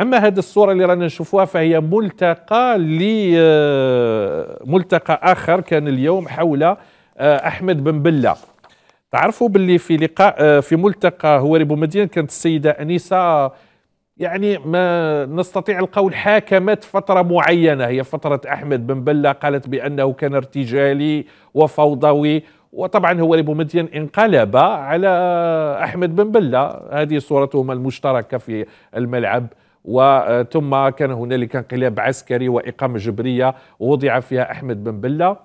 اما هذه الصوره اللي رانا نشوفوها فهي ملتقى ل آه، ملتقى اخر كان اليوم حول آه، احمد بن بله تعرفوا باللي في لقاء آه، في ملتقى هواري بومدين كانت السيده انيسه يعني ما نستطيع القول حاكمت فتره معينه هي فتره احمد بن بله قالت بانه كان ارتجالي وفوضوي وطبعا هو بومدين انقلب على احمد بن بله هذه صورتهما المشتركه في الملعب وثم كان هنالك انقلاب عسكري واقامه جبريه ووضع فيها احمد بن بله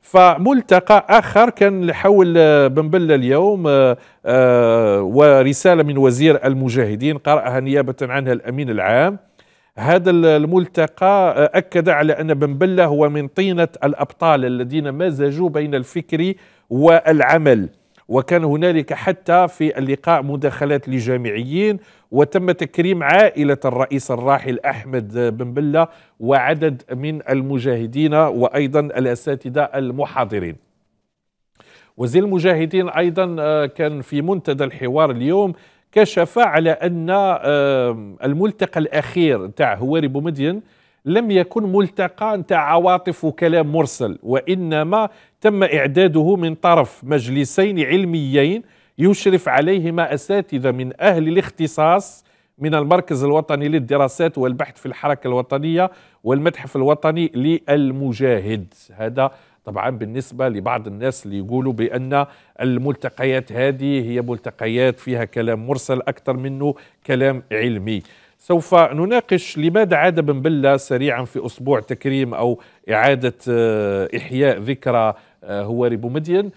فملتقى اخر كان حول بن بله اليوم آه، آه، ورساله من وزير المجاهدين قراها نيابه عنها الامين العام هذا الملتقى آه، اكد على ان بن بله هو من طينه الابطال الذين مزجوا بين الفكر والعمل وكان هنالك حتى في اللقاء مداخلات لجامعيين وتم تكريم عائلة الرئيس الراحل أحمد بن بلة وعدد من المجاهدين وأيضا الأساتذة المحاضرين وزير المجاهدين أيضا آه، كان في منتدى الحوار اليوم كشف على أن آه، الملتقى الأخير تاع هواري بومدين لم يكن ملتقى نتاع عواطف وكلام مرسل وانما تم اعداده من طرف مجلسين علميين يشرف عليهما اساتذه من اهل الاختصاص من المركز الوطني للدراسات والبحث في الحركه الوطنيه والمتحف الوطني للمجاهد هذا طبعا بالنسبة لبعض الناس اللي يقولوا بأن الملتقيات هذه هي ملتقيات فيها كلام مرسل أكثر منه كلام علمي سوف نناقش لماذا عاد بن بلة سريعا في أسبوع تكريم أو إعادة آه، إحياء ذكرى آه، هواري بومدين